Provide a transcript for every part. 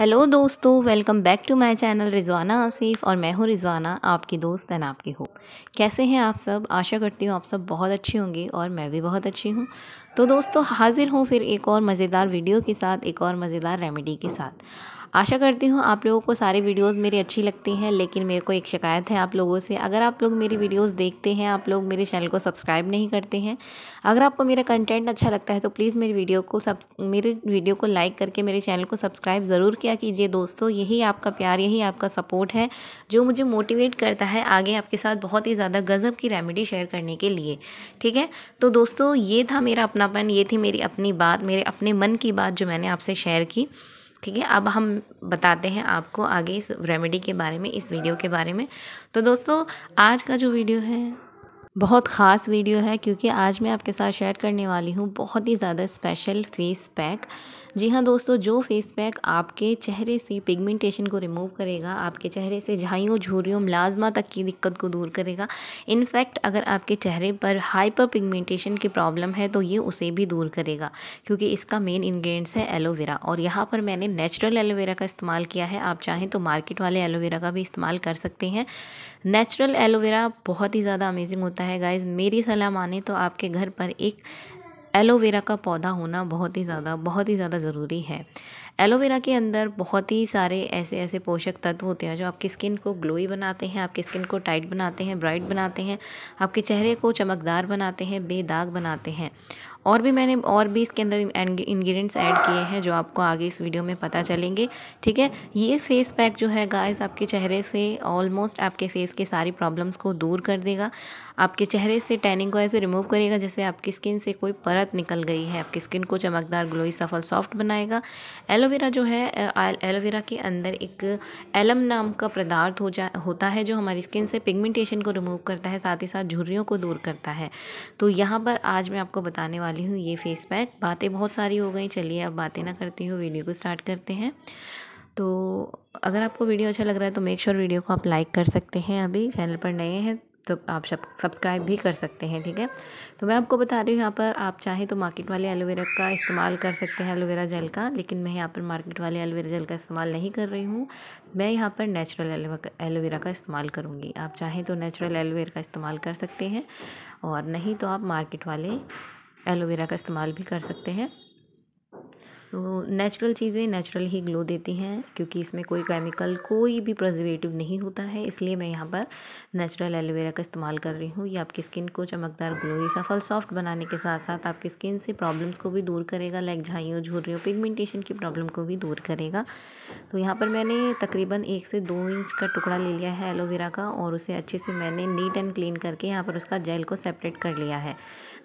hello दोस्तों welcome back to my channel Rizwana Asif और मैं हूँ रिजवाना आपकी दोस्त एंड आपकी होप कैसे हैं आप सब आशा करती हूँ आप सब बहुत अच्छे होंगे और मैं भी बहुत अच्छी हूँ तो दोस्तों हाजिर हूँ फिर एक और मज़ेदार वीडियो के साथ एक और मज़ेदार रेमेडी के साथ आशा करती हूँ आप लोगों को सारी वीडियोस मेरी अच्छी लगती हैं लेकिन मेरे को एक शिकायत है आप लोगों से अगर आप लोग मेरी वीडियोस देखते हैं आप लोग मेरे चैनल को सब्सक्राइब नहीं करते हैं अगर आपको मेरा कंटेंट अच्छा लगता है तो प्लीज़ मेरी वीडियो को सब मेरे वीडियो को लाइक करके मेरे चैनल को सब्सक्राइब ज़रूर किया कीजिए दोस्तों यही आपका प्यार यही आपका सपोर्ट है जो मुझे मोटिवेट करता है आगे आपके साथ बहुत ही ज़्यादा गज़ब की रेमेडी शेयर करने के लिए ठीक है तो दोस्तों ये था मेरा अपनापन ये थी मेरी अपनी बात मेरे अपने मन की बात जो मैंने आपसे शेयर की ठीक है अब हम बताते हैं आपको आगे इस रेमेडी के बारे में इस वीडियो के बारे में तो दोस्तों आज का जो वीडियो है बहुत ख़ास वीडियो है क्योंकि आज मैं आपके साथ शेयर करने वाली हूँ बहुत ही ज़्यादा स्पेशल फेस पैक जी हाँ दोस्तों जो फेस पैक आपके चेहरे से पिगमेंटेशन को रिमूव करेगा आपके चेहरे से झाइयों झूरियों मिलाजमा तक की दिक्कत को दूर करेगा इनफैक्ट अगर आपके चेहरे पर हाइपर पिगमेंटेशन की प्रॉब्लम है तो ये उसे भी दूर करेगा क्योंकि इसका मेन इन्ग्रीडियंट्स है एलोवेरा और यहाँ पर मैंने नेचुरल एलोवेरा का इस्तेमाल किया है आप चाहें तो मार्केट वाले एलोवेरा का भी इस्तेमाल कर सकते हैं नेचुरल एलोवेरा बहुत ही ज़्यादा अमेजिंग होता है सकता है गाइज़ मेरी सलाह माने तो आपके घर पर एक एलोवेरा का पौधा होना बहुत ही ज़्यादा बहुत ही ज़्यादा ज़रूरी है एलोवेरा के अंदर बहुत ही सारे ऐसे ऐसे पोषक तत्व होते हैं जो आपकी स्किन को ग्लोई बनाते हैं आपकी स्किन को टाइट बनाते हैं ब्राइट बनाते हैं आपके चेहरे को चमकदार बनाते हैं बेदाग बनाते हैं और भी मैंने और भी इसके अंदर इंग्रेडिएंट्स ऐड किए हैं जो आपको आगे इस वीडियो में पता चलेंगे ठीक है ये फेस पैक जो है गाइस आपके चेहरे से ऑलमोस्ट आपके फेस के सारी प्रॉब्लम्स को दूर कर देगा आपके चेहरे से टैनिंग को ऐसे रिमूव करेगा जैसे आपकी स्किन से कोई परत निकल गई है आपकी स्किन को चमकदार ग्लोई सफल सॉफ्ट बनाएगा एलोवेरा जो है एलोवेरा के अंदर एक एलम नाम का पदार्थ हो जा होता है जो हमारी स्किन से पिगमेंटेशन को रिमूव करता है साथ ही साथ झुर्रियों को दूर करता है तो यहाँ पर आज मैं आपको बताने वाली वाली हूँ ये फेस पैक बातें बहुत सारी हो गई चलिए अब बातें ना करती हूँ वीडियो को स्टार्ट करते हैं तो अगर आपको वीडियो अच्छा लग रहा है तो मेक श्योर वीडियो को आप लाइक कर सकते हैं अभी चैनल पर नए हैं तो आप सब्सक्राइब भी कर सकते हैं ठीक है तो मैं आपको बता रही हूँ यहाँ पर आप चाहे तो मार्केट वाले एलोवेरा का इस्तेमाल कर सकते हैं एलोवेरा जेल का लेकिन मैं यहाँ पर मार्केट वाले एलोवेरा जेल का इस्तेमाल नहीं कर रही हूँ मैं यहाँ पर नेचुरल एलोवेरा का इस्तेमाल करूँगी आप चाहें तो नेचुरल एलोवेरा का इस्तेमाल कर सकते हैं और नहीं तो आप मार्केट वाले एलोवेरा का इस्तेमाल भी कर सकते हैं तो नेचुरल चीज़ें नेचुरल ही ग्लो देती हैं क्योंकि इसमें कोई केमिकल कोई भी प्रजर्वेटिव नहीं होता है इसलिए मैं यहाँ पर नेचुरल एलोवेरा का इस्तेमाल कर रही हूँ ये आपकी स्किन को चमकदार ग्लोई सफल सॉफ्ट बनाने के साथ साथ आपकी स्किन से प्रॉब्लम्स को भी दूर करेगा लाइक झाइयों झुर्रियों पिगमेंटेशन की प्रॉब्लम को भी दूर करेगा तो यहाँ पर मैंने तकरीबन एक से दो इंच का टुकड़ा ले लिया है एलोवेरा का और उसे अच्छे से मैंने नीट एंड क्लीन करके यहाँ पर उसका जेल को सेपरेट कर लिया है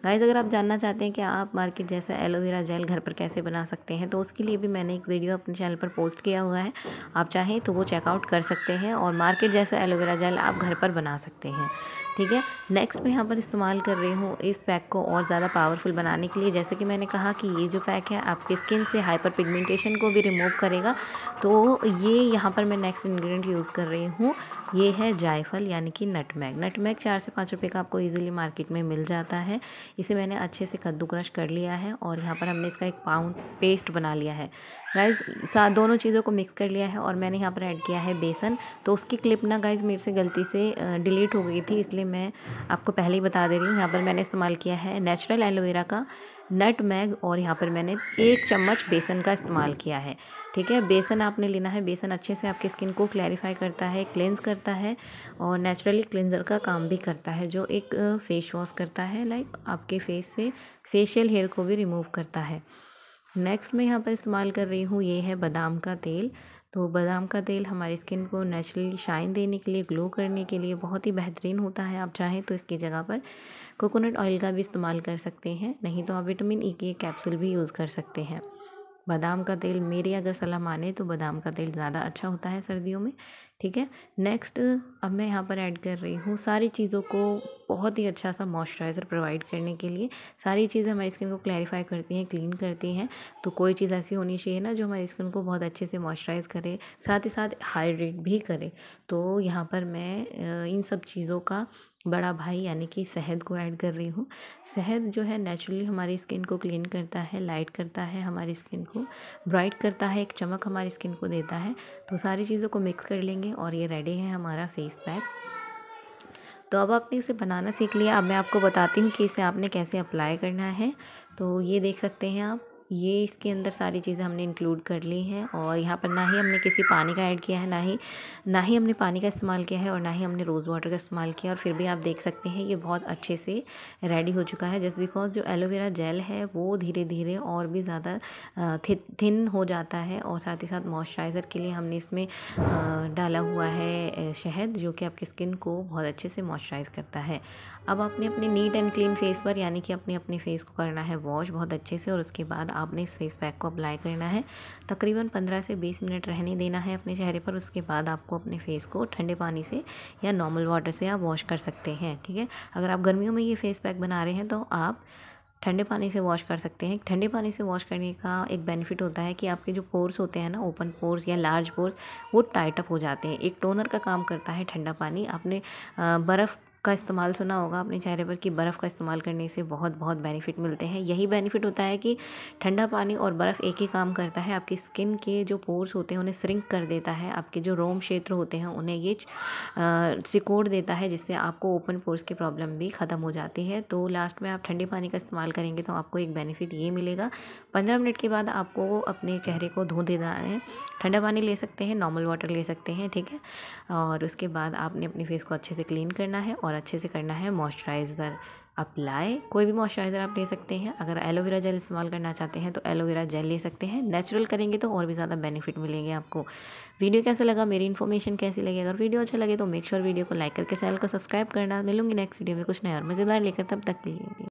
गाइज अगर आप जानना चाहते हैं कि आप मार्केट जैसा एलोवेरा जेल घर पर कैसे बना सकते हैं हैं तो उसके लिए भी मैंने एक वीडियो अपने चैनल पर पोस्ट किया हुआ है आप चाहें तो वो चेकआउट कर सकते हैं और मार्केट जैसा एलोवेरा जेल आप घर पर बना सकते हैं ठीक है नेक्स्ट मैं यहाँ पर इस्तेमाल कर रही हूँ इस पैक को और ज़्यादा पावरफुल बनाने के लिए जैसे कि मैंने कहा कि ये जो पैक है आपके स्किन से हाइपर पिगमेंटेशन को भी रिमूव करेगा तो ये यहाँ पर मैं नेक्स्ट इन्ग्रीडियंट यूज़ कर रही हूँ ये है जायफल यानी कि नटमैग नटमैग चार से पाँच रुपये का आपको ईजिली मार्केट में मिल जाता है इसे मैंने अच्छे से कद्दू क्रश कर लिया है और यहाँ पर हमने इसका एक पाउंड पेस्ट बना लिया है गाइज दोनों चीज़ों को मिक्स कर लिया है और मैंने यहाँ पर ऐड किया है बेसन तो उसकी क्लिप ना गाइज मेरे से गलती से डिलीट हो गई थी इसलिए मैं आपको पहले ही बता दे रही हूँ यहाँ पर मैंने इस्तेमाल किया है नेचुरल एलोवेरा का नट मैग और यहाँ पर मैंने एक चम्मच बेसन का इस्तेमाल किया है ठीक है बेसन आपने लेना है बेसन अच्छे से आपकी स्किन को क्लैरिफाई करता है क्लेंस करता है और नेचुरली क्लेंजर का काम भी करता है जो एक फेस वॉश करता है लाइक आपके फेस से फेशियल हेयर को भी रिमूव करता है नेक्स्ट मैं यहाँ पर इस्तेमाल कर रही हूँ ये है बादाम का तेल तो बादाम का तेल हमारी स्किन को नेचुरली शाइन देने के लिए ग्लो करने के लिए बहुत ही बेहतरीन होता है आप चाहें तो इसकी जगह पर कोकोनट ऑयल का भी इस्तेमाल कर सकते हैं नहीं तो आप विटामिन ई e के कैप्सूल भी यूज़ कर सकते हैं बादाम का तेल मेरी अगर सलाह माने तो बादाम का तेल ज़्यादा अच्छा होता है सर्दियों में ठीक है नेक्स्ट अब मैं यहाँ पर ऐड कर रही हूँ सारी चीज़ों को बहुत ही अच्छा सा मॉइस्चराइज़र प्रोवाइड करने के लिए सारी चीज़ें हमारी स्किन को क्लैरिफाई करती हैं क्लीन करती हैं तो कोई चीज़ ऐसी होनी चाहिए ना जो हमारी स्किन को बहुत अच्छे से मॉइस्चराइज़ करे साथ ही साथ हाइड्रेट भी करे तो यहाँ पर मैं इन सब चीज़ों का बड़ा भाई यानी कि शहद को ऐड कर रही हूँ शहद जो है नेचुरली हमारी स्किन को क्लीन करता है लाइट करता है हमारी स्किन को ब्राइट करता है एक चमक हमारी स्किन को देता है तो सारी चीज़ों को मिक्स कर लेंगे डालें और ये रेडी है हमारा फेस पैक तो अब आपने इसे बनाना सीख लिया अब मैं आपको बताती हूँ कि इसे आपने कैसे अप्लाई करना है तो ये देख सकते हैं आप ये इसके अंदर सारी चीज़ें हमने इंक्लूड कर ली हैं और यहाँ पर ना ही हमने किसी पानी का ऐड किया है ना ही ना ही हमने पानी का इस्तेमाल किया है और ना ही हमने रोज़ वाटर का इस्तेमाल किया और फिर भी आप देख सकते हैं ये बहुत अच्छे से रेडी हो चुका है जस्ट बिकॉज जो एलोवेरा जेल है वो धीरे धीरे और भी ज़्यादा थिन हो जाता है और साथ ही साथ मॉइस्चराइज़र के लिए हमने इसमें डाला हुआ है शहद जो कि आपकी स्किन को बहुत अच्छे से मॉइस्चराइज़ करता है अब आपने अपने नीट एंड क्लीन फेस पर यानी कि अपने अपने फेस को करना है वॉश बहुत अच्छे से और उसके बाद आपने इस फेस पैक को अप्लाई करना है तकरीबन पंद्रह से बीस मिनट रहने देना है अपने चेहरे पर उसके बाद आपको अपने फेस को ठंडे पानी से या नॉर्मल वाटर से आप वॉश कर सकते हैं ठीक है अगर आप गर्मियों में ये फेस पैक बना रहे हैं तो आप ठंडे पानी से वॉश कर सकते हैं ठंडे पानी से वॉश करने का एक बेनिफिट होता है कि आपके जो पोर्स होते हैं ना ओपन पोर्स या लार्ज पोर्स वो टाइट अप हो जाते हैं एक टोनर का काम करता है ठंडा पानी आपने बर्फ़ का इस्तेमाल सुना होगा अपने चेहरे पर कि बर्फ़ का इस्तेमाल करने से बहुत बहुत बेनिफिट मिलते हैं यही बेनिफिट होता है कि ठंडा पानी और बर्फ़ एक ही काम करता है आपकी स्किन के जो पोर्स होते हैं उन्हें श्रिंक कर देता है आपके जो रोम क्षेत्र होते हैं उन्हें ये सिकोड़ देता है जिससे आपको ओपन पोर्स की प्रॉब्लम भी ख़त्म हो जाती है तो लास्ट में आप ठंडे पानी का इस्तेमाल करेंगे तो आपको एक बेनिफिट ये मिलेगा पंद्रह मिनट के बाद आपको अपने चेहरे को धो देना है ठंडा पानी ले सकते हैं नॉर्मल वाटर ले सकते हैं ठीक है और उसके बाद आपने अपने फेस को अच्छे से क्लीन करना है और और अच्छे से करना है मॉइस्चराइज़र अप्लाई कोई भी मॉइस्चराइज़र आप ले सकते हैं अगर एलोवेरा जेल इस्तेमाल करना चाहते हैं तो एलोवेरा जेल ले सकते हैं नेचुरल करेंगे तो और भी ज़्यादा बेनिफिट मिलेंगे आपको वीडियो कैसा लगा मेरी इन्फॉर्मेशन कैसी लगी अगर वीडियो अच्छा लगे तो मेक श्योर sure वीडियो को लाइक करके चैनल को सब्सक्राइब करना मिलूंगी नेक्स्ट वीडियो में कुछ नया और मज़ेदार लेकर तब तक के लिए